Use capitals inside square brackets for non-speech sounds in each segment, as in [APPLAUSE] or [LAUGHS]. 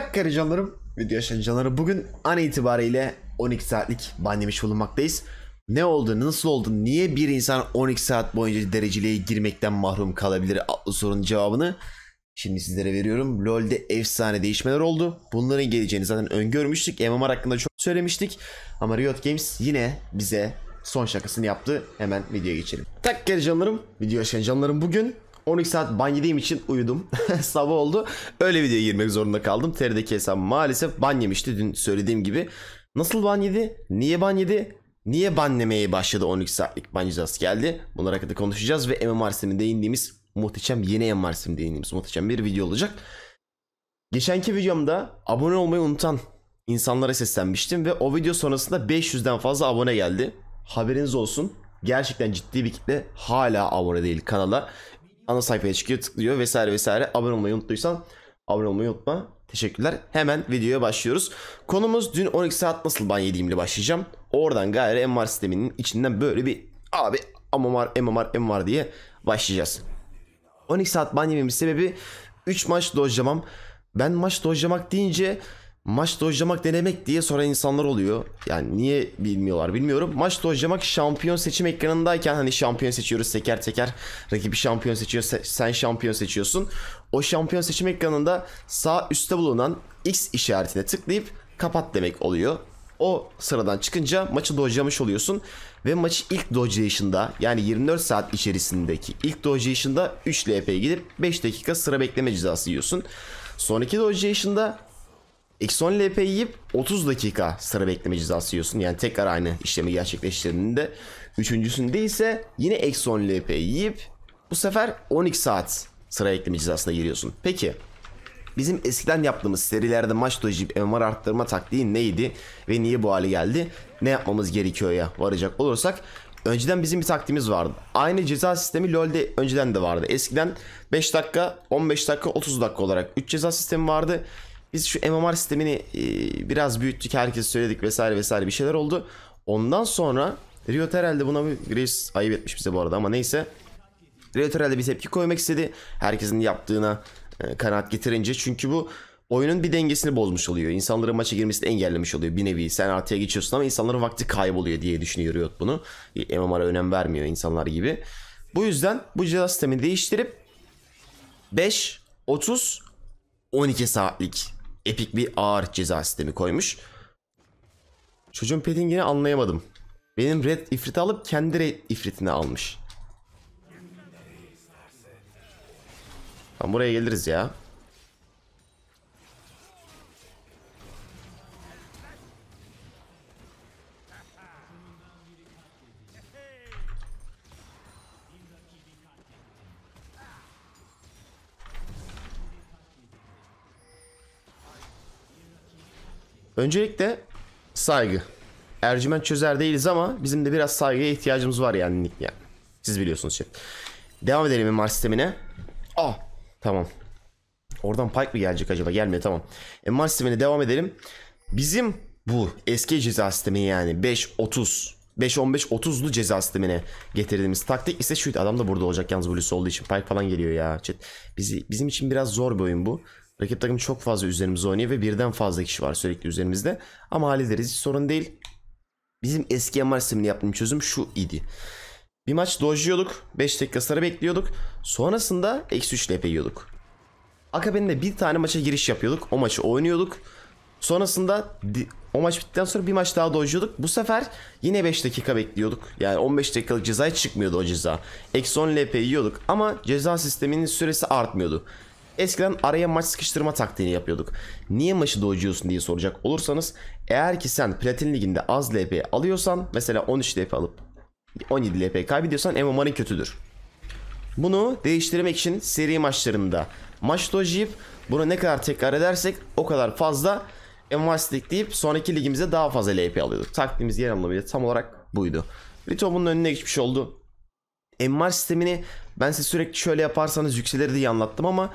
Dakika canlarım, video canları. Bugün an itibariyle 12 saatlik bandemiş bulunmaktayız. Ne oldu, nasıl oldu, niye bir insan 12 saat boyunca dereceliğe girmekten mahrum kalabilir adlı sorunun cevabını şimdi sizlere veriyorum. LoL'de efsane değişmeler oldu. Bunların geleceğini zaten öngörmüştük. MMR hakkında çok söylemiştik. Ama Riot Games yine bize son şakasını yaptı. Hemen videoya geçelim. Dakika canlarım, video canlarım bugün 12 saat ban yediğim için uyudum. [LAUGHS] Sabah oldu. Öyle videoya girmek zorunda kaldım. Terideki hesabım maalesef ban yemişti dün söylediğim gibi. Nasıl ban yedi? Niye ban yedi? Niye banlemeye başladı 12 saatlik ban geldi? Bunlar hakkında konuşacağız ve MMR sisteminde indiğimiz muhteşem yeni MMR sisteminde indiğimiz muhteşem bir video olacak. Geçenki videomda abone olmayı unutan insanlara seslenmiştim ve o video sonrasında 500'den fazla abone geldi. Haberiniz olsun. Gerçekten ciddi bir kitle hala abone değil kanala ana sayfaya çıkıyor tıklıyor vesaire vesaire. Abone olmayı unuttuysan abone olmayı unutma. Teşekkürler. Hemen videoya başlıyoruz. Konumuz dün 12 saat nasıl ban yediğim başlayacağım. Oradan gayri MMR sisteminin içinden böyle bir abi MMR MMR MMR diye başlayacağız. 12 saat ban yememin sebebi 3 maç dojlamam. Ben maç dojlamak deyince maç dojlamak denemek diye soran insanlar oluyor. Yani niye bilmiyorlar bilmiyorum. Maç dojlamak şampiyon seçim ekranındayken hani şampiyon seçiyoruz teker teker. Rakibi şampiyon seçiyor sen şampiyon seçiyorsun. O şampiyon seçim ekranında sağ üstte bulunan X işaretine tıklayıp kapat demek oluyor. O sıradan çıkınca maçı dojlamış oluyorsun. Ve maçı ilk dojlayışında yani 24 saat içerisindeki ilk dojlayışında 3 LP gidip 5 dakika sıra bekleme cezası yiyorsun. Sonraki dojlayışında Exxon LP yiyip 30 dakika sıra bekleme cezası yiyorsun. Yani tekrar aynı işlemi gerçekleştirdiğinde. Üçüncüsünde ise yine Exxon LP yiyip bu sefer 12 saat sıra bekleme cezasına giriyorsun. Peki bizim eskiden yaptığımız serilerde maç dojip MMR arttırma taktiği neydi ve niye bu hale geldi? Ne yapmamız gerekiyor ya varacak olursak Önceden bizim bir taktiğimiz vardı. Aynı ceza sistemi LoL'de önceden de vardı. Eskiden 5 dakika, 15 dakika, 30 dakika olarak 3 ceza sistemi vardı. Biz şu MMR sistemini e, biraz büyüttük. Herkes söyledik vesaire vesaire bir şeyler oldu. Ondan sonra Riot herhalde buna bir Graves ayıp etmiş bize bu arada ama neyse. Riot herhalde bir tepki koymak istedi. Herkesin yaptığına e, kanaat getirince. Çünkü bu oyunun bir dengesini bozmuş oluyor. İnsanların maça girmesini engellemiş oluyor bir nevi. Sen artıya geçiyorsun ama insanların vakti kayboluyor diye düşünüyor Riot bunu. E, MMR'a önem vermiyor insanlar gibi. Bu yüzden bu cihaz sistemini değiştirip 5, 30, 12 saatlik epik bir ağır ceza sistemi koymuş. Çocuğun pettingini anlayamadım. Benim red ifriti alıp kendi red ifritini almış. Tam buraya geliriz ya. Öncelikle saygı. Ercüment çözer değiliz ama bizim de biraz saygıya ihtiyacımız var yani. yani. Siz biliyorsunuz şey. Devam edelim MMR sistemine. Aa tamam. Oradan Pike mi gelecek acaba? Gelmiyor tamam. MMR sistemine devam edelim. Bizim bu eski ceza sistemi yani 5-30 5-15-30'lu ceza sistemine getirdiğimiz taktik ise şuydu. Adam da burada olacak yalnız Blues olduğu için. Pike falan geliyor ya. Chat. Bizi, bizim için biraz zor bir oyun bu. Rakip takım çok fazla üzerimize oynuyor ve birden fazla kişi var sürekli üzerimizde. Ama hallederiz hiç sorun değil. Bizim eski MR sistemini yaptığım çözüm şu idi. Bir maç dojluyorduk. 5 dakika sarı bekliyorduk. Sonrasında eksi 3 LP yiyorduk. Akabinde bir tane maça giriş yapıyorduk. O maçı oynuyorduk. Sonrasında o maç bittikten sonra bir maç daha dojluyorduk. Bu sefer yine 5 dakika bekliyorduk. Yani 15 dakikalık cezaya çıkmıyordu o ceza. Eksi 10 LP yiyorduk ama ceza sisteminin süresi artmıyordu. Eskiden araya maç sıkıştırma taktiğini yapıyorduk. Niye maçı dojuyorsun diye soracak olursanız eğer ki sen Platin Ligi'nde az LP alıyorsan mesela 13 LP alıp 17 LP kaybediyorsan MMR'ın kötüdür. Bunu değiştirmek için seri maçlarında maç dojuyup bunu ne kadar tekrar edersek o kadar fazla envastik deyip sonraki ligimize daha fazla LP alıyorduk. Taktiğimiz yer anlamıyla tam olarak buydu. Rito bunun önüne geçmiş oldu. MR sistemini ben size sürekli şöyle yaparsanız yükselir diye anlattım ama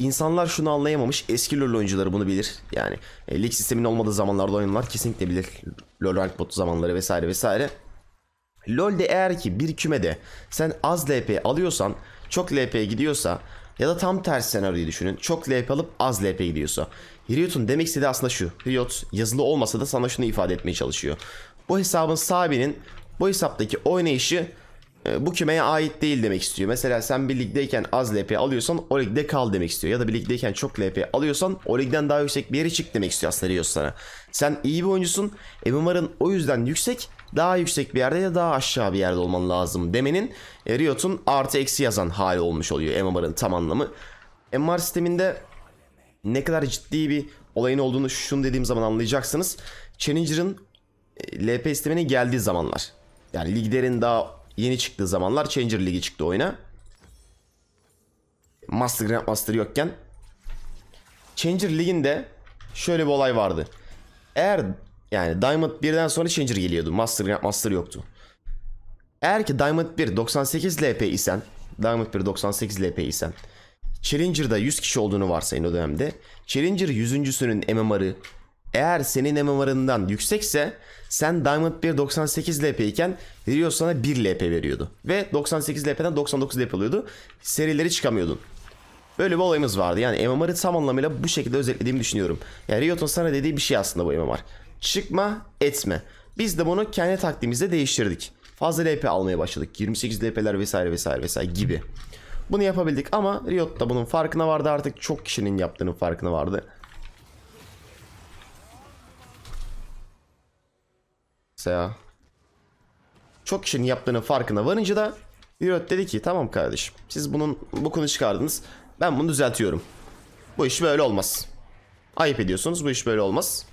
İnsanlar şunu anlayamamış. Eski LoL oyuncuları bunu bilir. Yani e, lig sistemin olmadığı zamanlarda oynayanlar kesinlikle bilir. LoL rank botu zamanları vesaire vesaire. LoL'de eğer ki bir kümede sen az LP alıyorsan, çok LP gidiyorsa ya da tam tersi senaryoyu düşünün. Çok LP alıp az LP gidiyorsa. Riot'un demek istediği aslında şu. Riot yazılı olmasa da sana şunu ifade etmeye çalışıyor. Bu hesabın sahibinin bu hesaptaki oynayışı ee, bu kümeye ait değil demek istiyor. Mesela sen bir ligdeyken az LP alıyorsan o ligde kal demek istiyor. Ya da bir ligdeyken çok LP alıyorsan o ligden daha yüksek bir yere çık demek istiyor aslında Rios sana. Sen iyi bir oyuncusun. MMR'ın e, o yüzden yüksek daha yüksek bir yerde ya daha aşağı bir yerde olman lazım demenin e, Riot'un artı eksi yazan hali olmuş oluyor MMR'ın tam anlamı. MMR sisteminde ne kadar ciddi bir olayın olduğunu şunu dediğim zaman anlayacaksınız. Challenger'ın e, LP sistemine geldiği zamanlar. Yani liglerin daha Yeni çıktığı zamanlar Changer Ligi çıktı oyuna. Master Grand Master yokken. Changer Ligi'nde şöyle bir olay vardı. Eğer yani Diamond 1'den sonra Changer geliyordu. Master Grand Master yoktu. Eğer ki Diamond 1 98 LP isen Diamond 1 98 LP isen Challenger'da 100 kişi olduğunu varsayın o dönemde. Challenger 100.sünün MMR'ı eğer senin MMR'ından yüksekse sen Diamond 1 98 LP iken Rio sana 1 LP veriyordu. Ve 98 LP'den 99 LP oluyordu. Serileri çıkamıyordun. Böyle bir olayımız vardı. Yani MMR'ı tam anlamıyla bu şekilde özetlediğimi düşünüyorum. Yani Riot'un sana dediği bir şey aslında bu MMR. Çıkma, etme. Biz de bunu kendi taktiğimizde değiştirdik. Fazla LP almaya başladık. 28 LP'ler vesaire vesaire vesaire gibi. Bunu yapabildik ama Riot da bunun farkına vardı artık. Çok kişinin yaptığının farkına vardı. ya. Çok kişinin yaptığının farkına varınca da Yürüt dedi ki tamam kardeşim siz bunun bu konu çıkardınız. Ben bunu düzeltiyorum. Bu iş böyle olmaz. Ayıp ediyorsunuz bu iş böyle olmaz.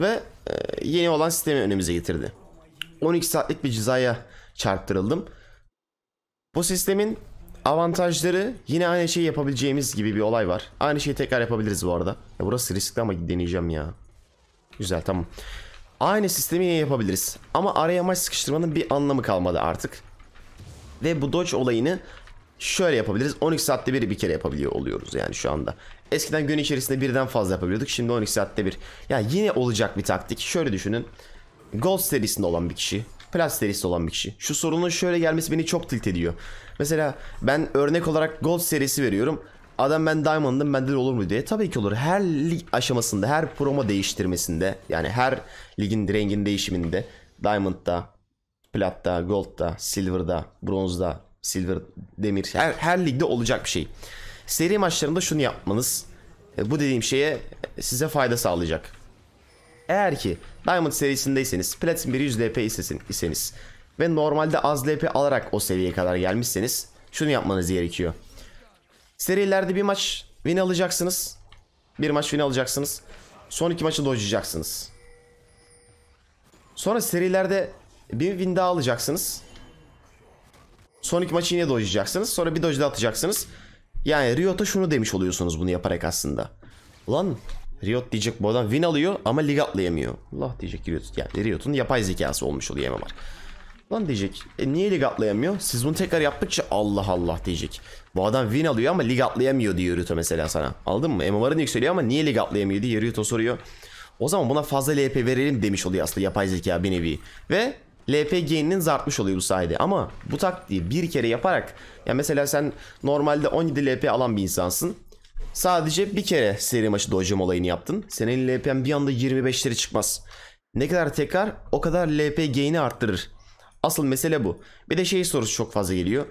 Ve e, yeni olan sistemi önümüze getirdi. 12 saatlik bir cezaya çarptırıldım. Bu sistemin avantajları yine aynı şeyi yapabileceğimiz gibi bir olay var. Aynı şeyi tekrar yapabiliriz bu arada. Ya burası riskli ama deneyeceğim ya. Güzel tamam. Aynı sistemi yine yapabiliriz. Ama araya maç sıkıştırmanın bir anlamı kalmadı artık. Ve bu dodge olayını şöyle yapabiliriz. 12 saatte bir bir kere yapabiliyor oluyoruz yani şu anda. Eskiden gün içerisinde birden fazla yapabiliyorduk. Şimdi 12 saatte bir. Yani yine olacak bir taktik. Şöyle düşünün. Gold serisinde olan bir kişi. Plus serisinde olan bir kişi. Şu sorunun şöyle gelmesi beni çok tilt ediyor. Mesela ben örnek olarak Gold serisi veriyorum. Adam ben Diamond'ım bende de olur mu diye. Tabii ki olur. Her lig aşamasında, her promo değiştirmesinde yani her ligin rengin değişiminde Diamond'da, Plat'ta, Gold'da, Silver'da, Bronze'da, Silver, Demir her, her ligde olacak bir şey. Seri maçlarında şunu yapmanız e, bu dediğim şeye size fayda sağlayacak. Eğer ki Diamond serisindeyseniz, Platin 1 100 LP iseniz ve normalde az LP alarak o seviyeye kadar gelmişseniz şunu yapmanız gerekiyor. Serilerde bir maç win alacaksınız. Bir maç win alacaksınız. Son iki maçı dojlayacaksınız. Sonra serilerde bir win daha alacaksınız. Son iki maçı yine dojlayacaksınız. Sonra bir doj atacaksınız. Yani Riot'a şunu demiş oluyorsunuz bunu yaparak aslında. Ulan Riot diyecek bu adam win alıyor ama lig atlayamıyor. Allah diyecek Riot. Yani Riot'un yapay zekası olmuş oluyor MMR. Lan diyecek. E niye lig atlayamıyor? Siz bunu tekrar yaptıkça Allah Allah diyecek. Bu adam win alıyor ama lig atlayamıyor diyor Yoruto mesela sana. Aldın mı? MMR'ın yükseliyor ama niye lig atlayamıyor diye Yoruto soruyor. O zaman buna fazla LP verelim demiş oluyor aslında yapay zeka bir nevi. Ve LP gain'inin zartmış oluyor bu sayede. Ama bu taktiği bir kere yaparak ya mesela sen normalde 17 LP alan bir insansın. Sadece bir kere seri maçı dojum olayını yaptın. Senin LP'm bir anda 25'lere çıkmaz. Ne kadar tekrar o kadar LP gain'i arttırır. Asıl mesele bu. Bir de şey sorusu çok fazla geliyor.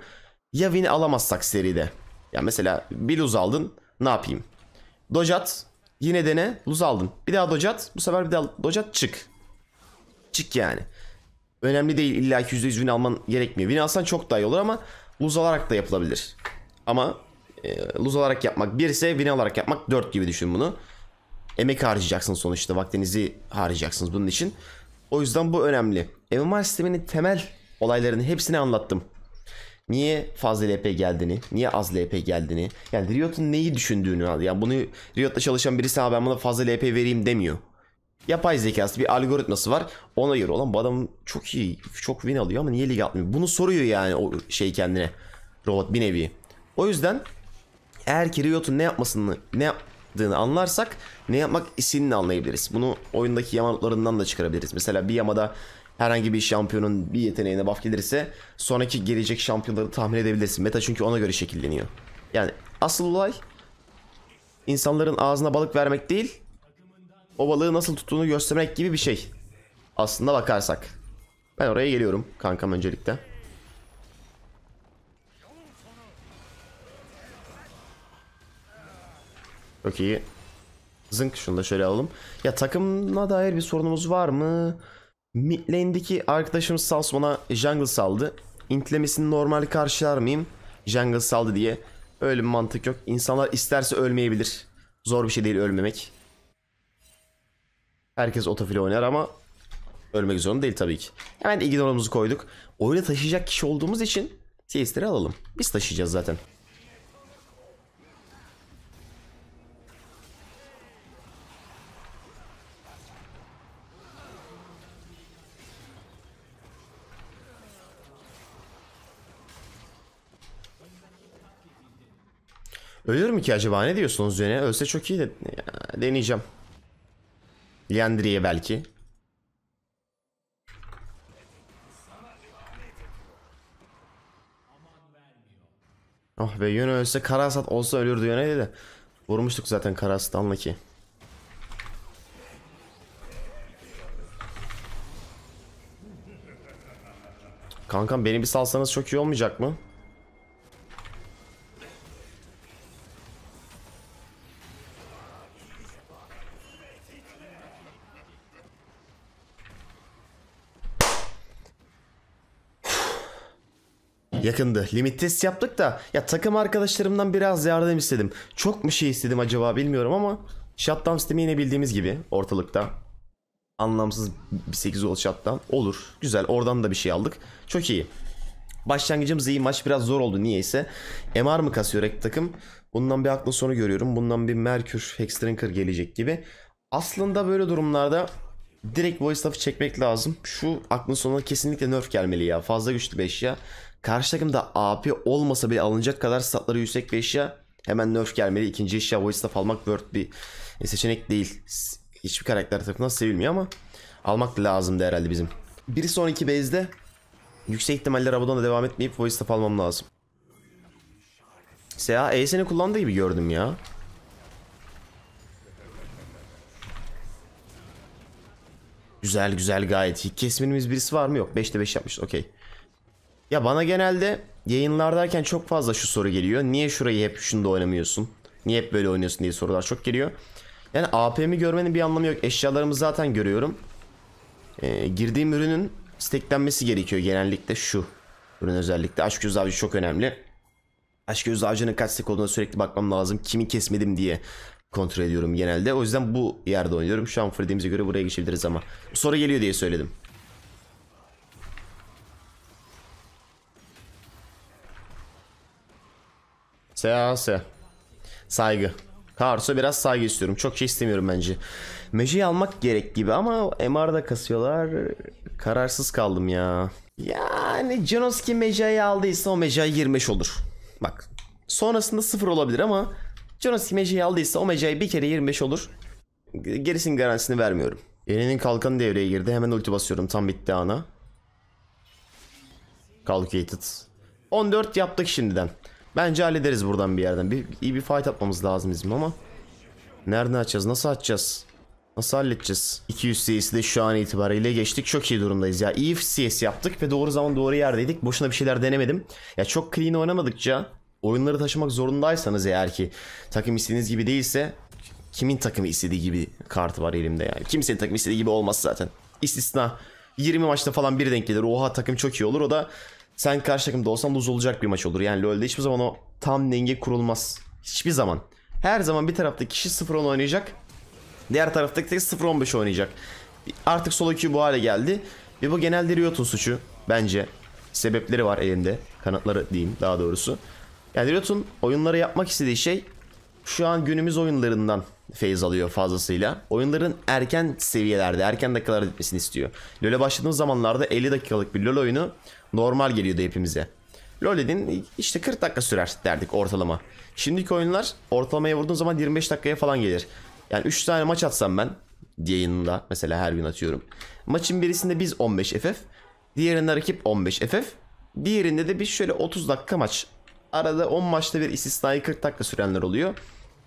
Ya vini alamazsak seride. Ya mesela bir luz aldın ne yapayım? Dojat yine dene luz aldın. Bir daha dojat bu sefer bir daha dojat çık. Çık yani. Önemli değil illa ki %100 vini alman gerekmiyor. vini alsan çok daha iyi olur ama luz alarak da yapılabilir. Ama e, luz alarak yapmak 1 ise vini alarak yapmak 4 gibi düşün bunu. Emek harcayacaksın sonuçta vaktinizi harcayacaksınız bunun için. O yüzden bu önemli. MMR sisteminin temel olaylarının hepsini anlattım. Niye fazla LP geldiğini, niye az LP geldiğini, yani Riot'un neyi düşündüğünü, yani bunu Riot'ta çalışan birisi ha ben buna fazla LP vereyim demiyor. Yapay zekası bir algoritması var. Ona göre olan bu adam çok iyi, çok win alıyor ama niye lig atmıyor? Bunu soruyor yani o şey kendine. Robot bir nevi. O yüzden eğer ki Riot'un ne yapmasını, ne çıktığını anlarsak ne yapmak istediğini anlayabiliriz. Bunu oyundaki yamalıklarından da çıkarabiliriz. Mesela bir yamada herhangi bir şampiyonun bir yeteneğine buff gelirse sonraki gelecek şampiyonları tahmin edebilirsin. Meta çünkü ona göre şekilleniyor. Yani asıl olay insanların ağzına balık vermek değil o balığı nasıl tuttuğunu göstermek gibi bir şey. Aslında bakarsak. Ben oraya geliyorum kankam öncelikle. Okey, iyi. Zınk şunu da şöyle alalım. Ya takımına dair bir sorunumuz var mı? Mid arkadaşımız Sals jungle saldı. İntlemesini normal karşılar mıyım? Jungle saldı diye. Öyle bir mantık yok. İnsanlar isterse ölmeyebilir. Zor bir şey değil ölmemek. Herkes otofili oynar ama ölmek zorunda değil tabii ki. Hemen ignorumuzu koyduk. Oyuna taşıyacak kişi olduğumuz için CS'leri alalım. Biz taşıyacağız zaten. Ölür mü ki acaba? Ne diyorsunuz Yöne? Ölse çok iyi de ya, deneyeceğim. Liandri'ye belki. Oh be Yöne ölse Karasat olsa ölürdü Yöne dedi. Vurmuştuk zaten Karasat anla ki. Kankam beni bir salsanız çok iyi olmayacak mı? Yakındı. Limit test yaptık da ya takım arkadaşlarımdan biraz yardım istedim. Çok mu şey istedim acaba bilmiyorum ama shutdown sistemi yine bildiğimiz gibi ortalıkta. Anlamsız bir 8 ol shutdown. Olur. Güzel. Oradan da bir şey aldık. Çok iyi. Başlangıcımız iyi. Maç biraz zor oldu niyeyse. MR mı kasıyor ek takım? Bundan bir aklın sonu görüyorum. Bundan bir Merkür Hexdrinker gelecek gibi. Aslında böyle durumlarda direkt voice lafı çekmek lazım. Şu aklın sonuna kesinlikle nerf gelmeli ya. Fazla güçlü 5 ya. Karşı takımda AP olmasa bile alınacak kadar statları yüksek bir eşya hemen nerf gelmeli. İkinci eşya voice staff almak worth bir e, seçenek değil. Hiçbir karakter tarafından sevilmiyor ama almak lazımdı herhalde bizim. Bir sonraki base'de yüksek ihtimalle Rabadon'da devam etmeyip voice staff almam lazım. Seha ESN'i kullandığı gibi gördüm ya. Güzel güzel gayet. İlk kesminimiz birisi var mı? Yok. 5'te 5 beş yapmış. Okey. Ya bana genelde yayınlardayken çok fazla şu soru geliyor. Niye şurayı hep şunda oynamıyorsun? Niye hep böyle oynuyorsun diye sorular çok geliyor. Yani APM'i görmenin bir anlamı yok. Eşyalarımı zaten görüyorum. Ee, girdiğim ürünün steklenmesi gerekiyor genellikle şu. Ürün özellikle. Aşk göz avcı çok önemli. Aşk göz avcının kaç stek olduğuna sürekli bakmam lazım. Kimi kesmedim diye kontrol ediyorum genelde. O yüzden bu yerde oynuyorum. Şu an Freddy'imize göre buraya geçebiliriz ama. Soru geliyor diye söyledim. Seans. Saygı. Karsu biraz saygı istiyorum. Çok şey istemiyorum bence. Meji'yi almak gerek gibi ama MR'da kasıyorlar. Kararsız kaldım ya. Yani Janoski mejayı aldıysa o Meji 25 olur. Bak sonrasında 0 olabilir ama Janoski mejayı aldıysa o Meji bir kere 25 olur. Gerisinin garantisini vermiyorum. Yeni'nin kalkanı devreye girdi. Hemen ulti basıyorum tam bitti ana. Calculated. 14 yaptık şimdiden. Bence hallederiz buradan bir yerden. Bir, iyi bir fight atmamız lazım bizim ama. nerede açacağız? Nasıl açacağız? Nasıl halledeceğiz? 200 CS'i de şu an itibariyle geçtik. Çok iyi durumdayız ya. İyi CS yaptık ve doğru zaman doğru yerdeydik. Boşuna bir şeyler denemedim. Ya çok clean oynamadıkça oyunları taşımak zorundaysanız eğer ki takım istediğiniz gibi değilse kimin takımı istediği gibi kartı var elimde yani. Kimsenin takımı istediği gibi olmaz zaten. İstisna 20 maçta falan bir denk gelir. Oha takım çok iyi olur. O da sen karşı takımda olsan lose olacak bir maç olur. Yani LoL'de hiçbir zaman o tam denge kurulmaz. Hiçbir zaman. Her zaman bir tarafta kişi 0-10 oynayacak. Diğer tarafta tek 0-15 oynayacak. Artık solo queue bu hale geldi. Ve bu genelde Riot'un suçu bence. Sebepleri var elinde. Kanatları diyeyim daha doğrusu. Yani Riot'un oyunları yapmak istediği şey şu an günümüz oyunlarından feyiz alıyor fazlasıyla. Oyunların erken seviyelerde, erken dakikalar gitmesini istiyor. LoL'e başladığımız zamanlarda 50 dakikalık bir LoL oyunu normal geliyordu hepimize. LoL dediğin işte 40 dakika sürer derdik ortalama. Şimdiki oyunlar ortalamaya vurduğun zaman 25 dakikaya falan gelir. Yani 3 tane maç atsam ben yayınında mesela her gün atıyorum. Maçın birisinde biz 15 FF, diğerinde rakip 15 FF, diğerinde de biz şöyle 30 dakika maç. Arada 10 maçta bir istisnai 40 dakika sürenler oluyor.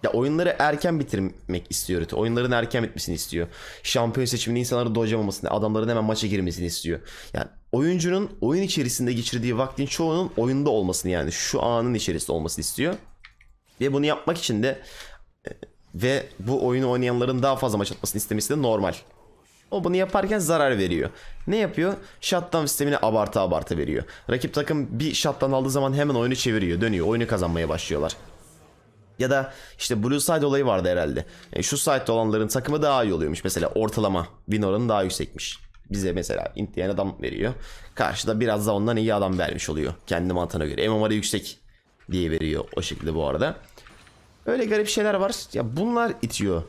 Ya oyunları erken bitirmek istiyor. Oyunların erken bitmesini istiyor. Şampiyon seçimini insanları dojamamasını, adamların hemen maça girmesini istiyor. Yani oyuncunun oyun içerisinde geçirdiği vaktin çoğunun oyunda olmasını yani şu anın içerisinde olmasını istiyor. Ve bunu yapmak için de e, ve bu oyunu oynayanların daha fazla maç atmasını istemesi de normal. O bunu yaparken zarar veriyor. Ne yapıyor? Shutdown sistemini abartı abartı veriyor. Rakip takım bir shutdown aldığı zaman hemen oyunu çeviriyor. Dönüyor. Oyunu kazanmaya başlıyorlar. Ya da işte Blue Side olayı vardı herhalde. Yani e, şu side olanların takımı daha iyi oluyormuş. Mesela ortalama win oranı daha yüksekmiş bize mesela int adam veriyor. Karşıda biraz da ondan iyi adam vermiş oluyor. Kendi mantığına göre. MMR'ı yüksek diye veriyor o şekilde bu arada. Öyle garip şeyler var. Ya bunlar itiyor.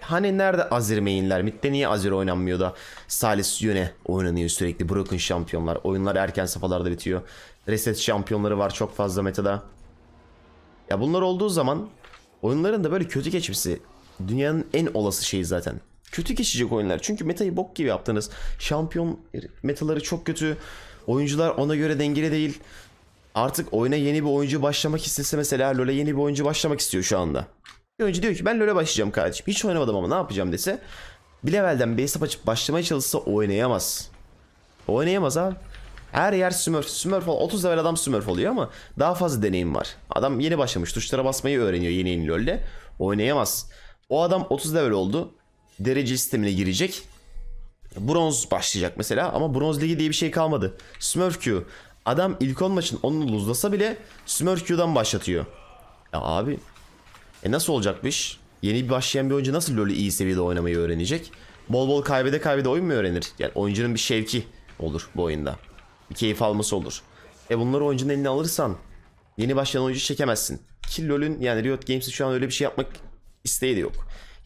Hani nerede Azir mainler? Mid'de niye Azir oynanmıyor da Salis Yöne oynanıyor sürekli. Broken şampiyonlar. Oyunlar erken safhalarda bitiyor. Reset şampiyonları var çok fazla metada. Ya bunlar olduğu zaman oyunların da böyle kötü geçmesi dünyanın en olası şeyi zaten kötü geçecek oyunlar. Çünkü metayı bok gibi yaptınız. Şampiyon metaları çok kötü. Oyuncular ona göre dengeli değil. Artık oyuna yeni bir oyuncu başlamak istese mesela LoL'e yeni bir oyuncu başlamak istiyor şu anda. Bir oyuncu diyor ki ben LoL'e başlayacağım kardeşim. Hiç oynamadım ama ne yapacağım dese. Bir levelden bir hesap açıp başlamaya çalışsa oynayamaz. Oynayamaz abi. Her yer Smurf. Smurf 30 level adam Smurf oluyor ama daha fazla deneyim var. Adam yeni başlamış. Tuşlara basmayı öğreniyor yeni yeni LoL'de. Oynayamaz. O adam 30 level oldu derece sistemine girecek. Bronz başlayacak mesela ama bronz ligi diye bir şey kalmadı. Smurf Q. Adam ilk 10 maçın 10'unu luzlasa bile Smurf Q'dan başlatıyor. Ya abi e nasıl olacakmış? Yeni bir başlayan bir oyuncu nasıl LoL'ü iyi seviyede oynamayı öğrenecek? Bol bol kaybede kaybede oyun mu öğrenir? Yani oyuncunun bir şevki olur bu oyunda. Bir keyif alması olur. E bunları oyuncunun eline alırsan yeni başlayan oyuncu çekemezsin. Ki LoL'ün yani Riot Games'in şu an öyle bir şey yapmak isteği de yok.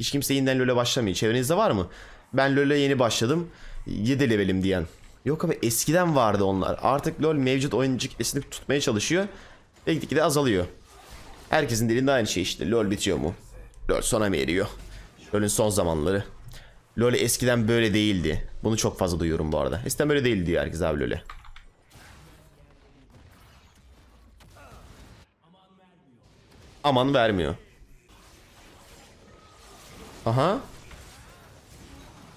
Hiç kimse yeniden LoL'e başlamıyor. Çevrenizde var mı? Ben LoL'e yeni başladım. 7 levelim diyen. Yok abi eskiden vardı onlar. Artık LoL mevcut oyuncu kitlesini tutmaya çalışıyor. Ve gitgide azalıyor. Herkesin dilinde aynı şey işte. LoL bitiyor mu? LoL sona mı eriyor? LoL'ün son zamanları. LoL eskiden böyle değildi. Bunu çok fazla duyuyorum bu arada. Eskiden böyle değildi diyor herkes abi LoL'e. Aman vermiyor. Aha.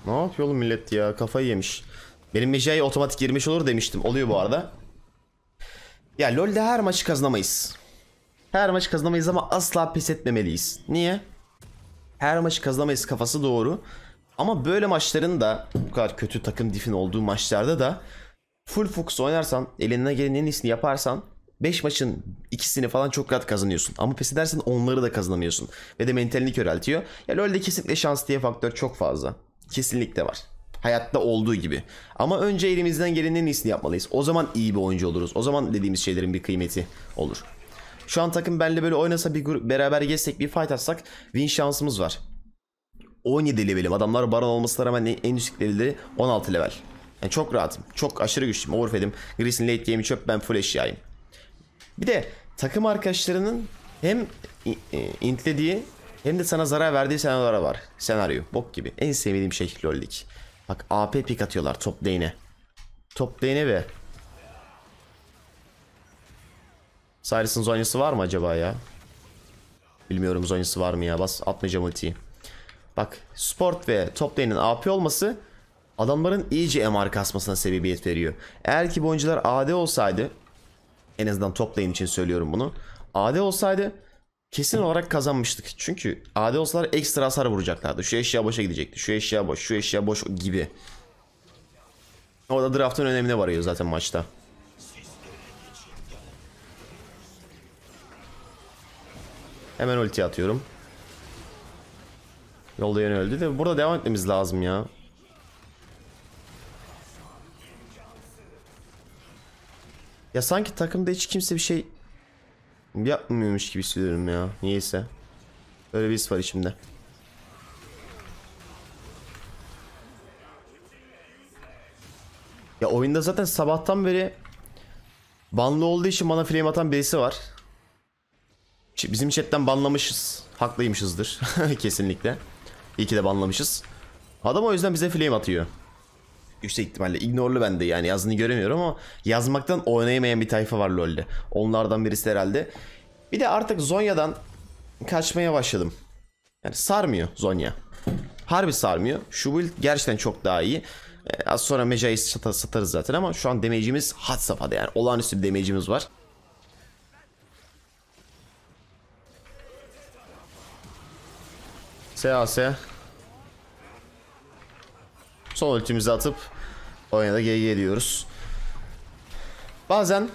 Ne yapıyor oğlum millet ya? Kafayı yemiş. Benim Mejai otomatik girmiş olur demiştim. Oluyor bu arada. Ya LoL'de her maçı kazanamayız. Her maçı kazanamayız ama asla pes etmemeliyiz. Niye? Her maçı kazanamayız kafası doğru. Ama böyle maçların da bu kadar kötü takım difin olduğu maçlarda da full fokus oynarsan, elinden gelenin en iyisini yaparsan 5 maçın ikisini falan çok rahat kazanıyorsun. Ama pes edersen onları da kazanamıyorsun. Ve de mentalini köreltiyor. Ya yani LoL'de kesinlikle şans diye faktör çok fazla. Kesinlikle var. Hayatta olduğu gibi. Ama önce elimizden gelenin en iyisini yapmalıyız. O zaman iyi bir oyuncu oluruz. O zaman dediğimiz şeylerin bir kıymeti olur. Şu an takım benle böyle oynasa bir grup, beraber gezsek bir fight atsak win şansımız var. 17 levelim. Adamlar baron olmasına rağmen en düşük levelleri 16 level. Yani çok rahatım. Çok aşırı güçlüyüm. Overfedim. Gris'in late game'i çöp ben full eşyayım. Bir de takım arkadaşlarının hem e, intlediği hem de sana zarar verdiği senaryolar var. Senaryo bok gibi. En sevdiğim şey lollik. Bak AP pik atıyorlar top lane'e. Top lane'e ve Cyrus'ın zonyası var mı acaba ya? Bilmiyorum zonyası var mı ya. Bas atmayacağım ultiyi. Bak sport ve top lane'in AP olması adamların iyice MR kasmasına sebebiyet veriyor. Eğer ki bu oyuncular AD olsaydı en azından toplayın için söylüyorum bunu. AD olsaydı kesin olarak kazanmıştık. Çünkü AD olsalar ekstra hasar vuracaklardı. Şu eşya boşa gidecekti. Şu eşya boş, şu eşya boş gibi. O da draftın önemine varıyor zaten maçta. Hemen ulti atıyorum. Yolda yeni öldü de burada devam etmemiz lazım ya. Ya sanki takımda hiç kimse bir şey yapmıyormuş gibi hissediyorum ya. Niyeyse. Öyle bir his var içimde. Ya oyunda zaten sabahtan beri banlı olduğu için bana flame atan birisi var. Bizim chatten banlamışız. Haklıymışızdır. [LAUGHS] Kesinlikle. İyi ki de banlamışız. Adam o yüzden bize flame atıyor yüksek ihtimalle. Ignorlu bende yani yazını göremiyorum ama yazmaktan oynayamayan bir tayfa var LoL'de. Onlardan birisi herhalde. Bir de artık Zonya'dan kaçmaya başladım. Yani sarmıyor Zonya. Harbi sarmıyor. Şu build gerçekten çok daha iyi. Ee, az sonra Meja'yı satarız zaten ama şu an damage'imiz hat safhada yani. Olağanüstü bir damage'imiz var. S.A.S. Son ultimizi atıp oyuna da GG diyoruz. Bazen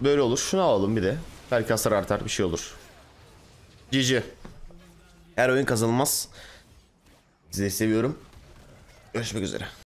böyle olur. Şunu alalım bir de. Belki hasar artar bir şey olur. GG. Her oyun kazanılmaz. Sizi seviyorum. Görüşmek üzere.